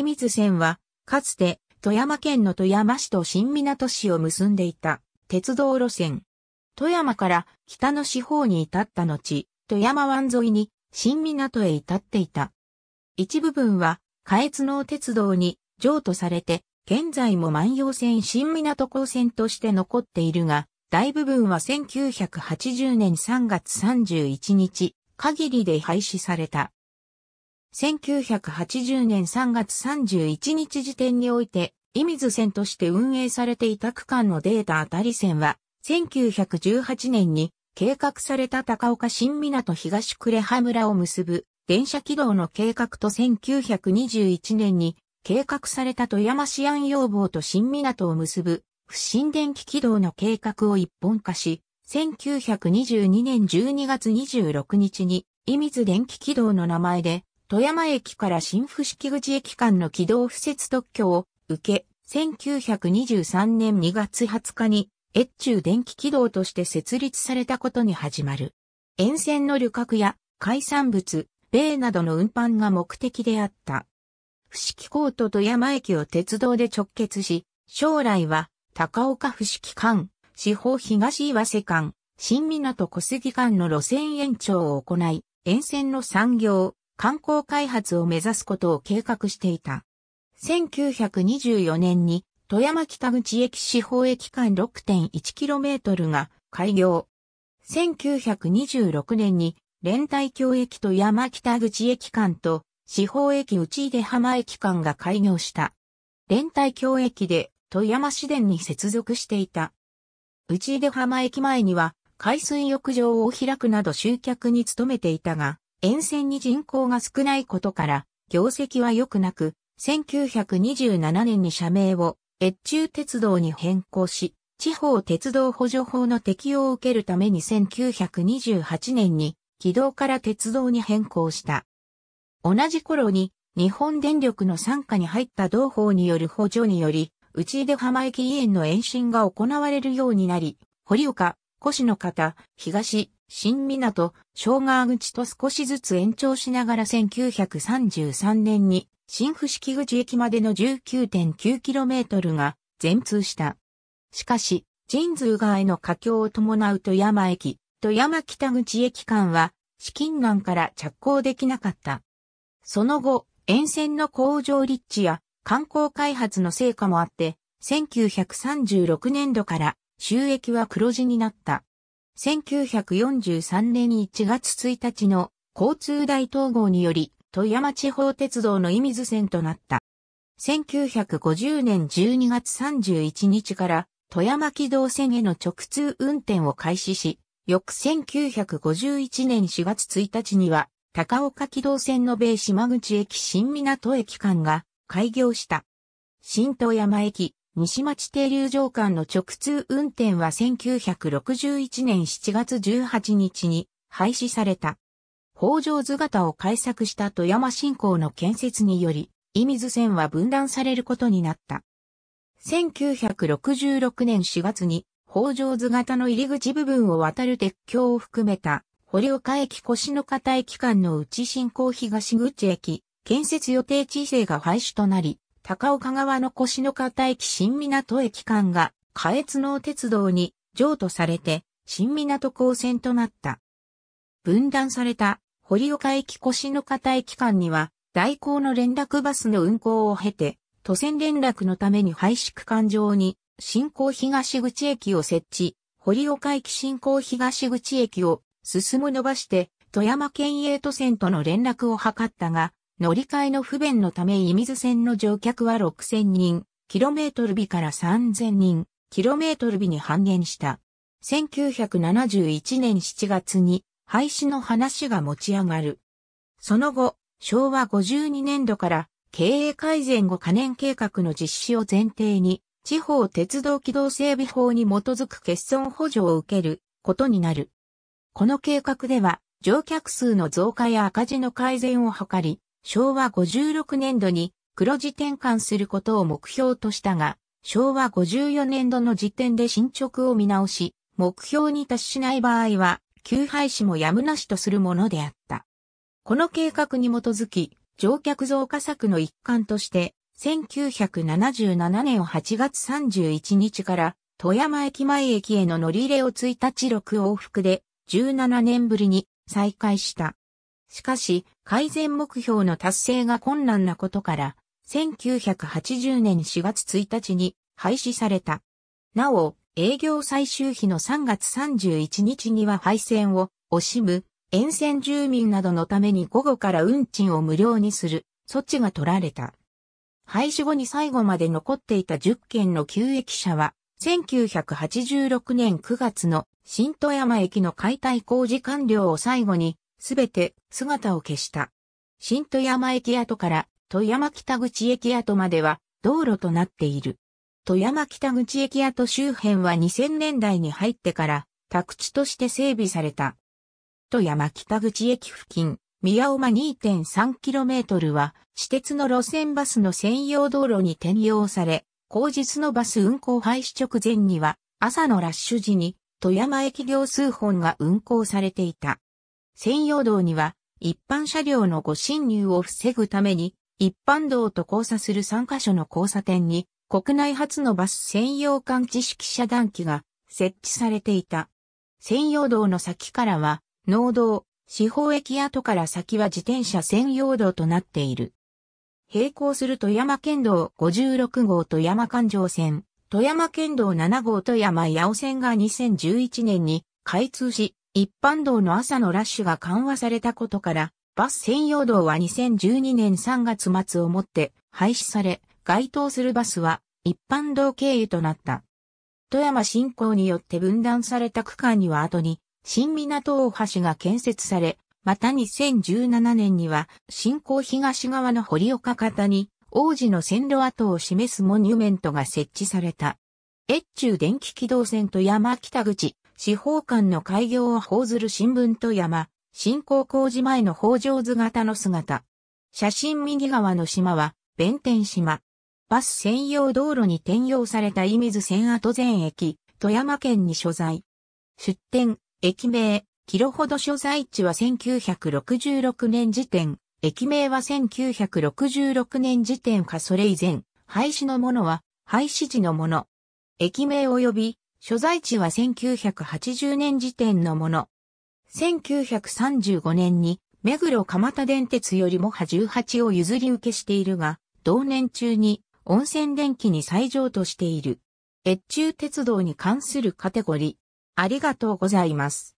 射水線は、かつて富山県の富山市と新港市を結んでいた鉄道路線。富山から北の四方に至った後、富山湾沿いに新港へ至っていた。一部分は、下越能鉄道に譲渡されて、現在も万葉線新港港線として残っているが、大部分は1980年3月31日限りで廃止された。1980年3月31日時点において、射水線として運営されていた区間のデータ当たり線は、1918年に計画された高岡新港東呉羽村を結ぶ電車軌道の計画と1921年に計画された富山市安養望と新港を結ぶ不審電気軌道の計画を一本化し、1922年12月26日に、射水電気軌道の名前で富山駅から新伏木口駅間の軌道敷設特許を受け、1923年2月20日に越中電気軌道として設立されたことに始まる。沿線の旅客や海産物、米などの運搬が目的であった。伏木港と富山駅を鉄道で直結し、将来は高岡伏木間、四方東岩瀬間、新港小杉間の路線延長を行い、沿線の産業、観光開発を目指すことを計画していた。1924年に富山北口駅四方駅間 6.1km が開業。1926年に連帯橋駅と山北口駅間と四方駅内出浜駅間が開業した。連帯橋駅で富山市電に接続していた。内出浜駅前には海水浴場を開くなど集客に努めていたが、沿線に人口が少ないことから、業績は良くなく、1927年に社名を越中鉄道に変更し、地方鉄道補助法の適用を受けるために1928年に軌道から鉄道に変更した。同じ頃に日本電力の参加に入った同法による補助により、内出浜駅医園の延伸が行われるようになり、堀岡、腰の方、東、新港、小川口と少しずつ延長しながら1933年に新伏木口駅までの 19.9km が全通した。しかし、神通川への架橋を伴う富山駅、と山北口駅間は資金難から着工できなかった。その後、沿線の工場立地や観光開発の成果もあって、1936年度から収益は黒字になった。1943年1月1日の交通大統合により、富山地方鉄道の伊水線となった。1950年12月31日から富山機動線への直通運転を開始し、翌1951年4月1日には、高岡機動線の米島口駅新港駅間が開業した。新富山駅、西町停留場間の直通運転は1961年7月18日に廃止された。北条図形を改作した富山振興の建設により、伊水線は分断されることになった。1966年4月に北条図形の入り口部分を渡る鉄橋を含めた堀岡駅越の堅駅間の内振興東口駅建設予定地勢制が廃止となり、高岡側の越の片駅新港駅間が、下越能鉄道に譲渡されて、新港港線となった。分断された堀岡駅越の片駅間には、代行の連絡バスの運行を経て、都線連絡のために廃止区間上に、新港東口駅を設置、堀岡駅新港東口駅を進む伸ばして、富山県営都線との連絡を図ったが、乗り換えの不便のため射水線の乗客は6000人、トル日から3000人、トル日に半減した。1971年7月に廃止の話が持ち上がる。その後、昭和52年度から経営改善後可燃計画の実施を前提に、地方鉄道機動整備法に基づく欠損補助を受けることになる。この計画では、乗客数の増加や赤字の改善を図り、昭和56年度に黒字転換することを目標としたが、昭和54年度の時点で進捗を見直し、目標に達しない場合は、休廃止もやむなしとするものであった。この計画に基づき、乗客増加策の一環として、1977年8月31日から富山駅前駅への乗り入れを1日6往復で17年ぶりに再開した。しかし、改善目標の達成が困難なことから、1980年4月1日に廃止された。なお、営業最終日の3月31日には廃線を惜しむ、沿線住民などのために午後から運賃を無料にする措置が取られた。廃止後に最後まで残っていた10件の旧駅舎は、1986年9月の新富山駅の解体工事完了を最後にすべて姿を消した。新富山駅跡から富山北口駅跡までは道路となっている。富山北口駅跡周辺は2000年代に入ってから宅地として整備された。富山北口駅付近、宮尾間 2.3km は、私鉄の路線バスの専用道路に転用され、後日のバス運行廃止直前には、朝のラッシュ時に、富山駅両数本が運行されていた。専用道には、一般車両のご侵入を防ぐために、一般道と交差する3カ所の交差点に、国内初のバス専用感知式遮断機が設置されていた。専用道の先からは、農道、四方駅跡から先は自転車専用道となっている。並行する富山県道56号富山環状線、富山県道7号富山八尾線が2011年に開通し、一般道の朝のラッシュが緩和されたことから、バス専用道は2012年3月末をもって廃止され、該当するバスは一般道経由となった。富山振興によって分断された区間には後に新港大橋が建設され、また2017年には新興東側の堀岡方に王子の線路跡を示すモニュメントが設置された。越中電気軌道線と山北口、司法官の開業を報ずる新聞と山、新興工事前の北条図型の姿。写真右側の島は、弁天島。バス専用道路に転用された伊水線跡前駅、富山県に所在。出店、駅名、キロほど所在地は1966年時点、駅名は1966年時点かそれ以前、廃止のものは廃止時のもの。駅名及び所在地は1980年時点のもの。1935年に目黒蒲田電鉄よりもは18を譲り受けしているが、同年中に温泉電気に再譲としている。越中鉄道に関するカテゴリー。ありがとうございます。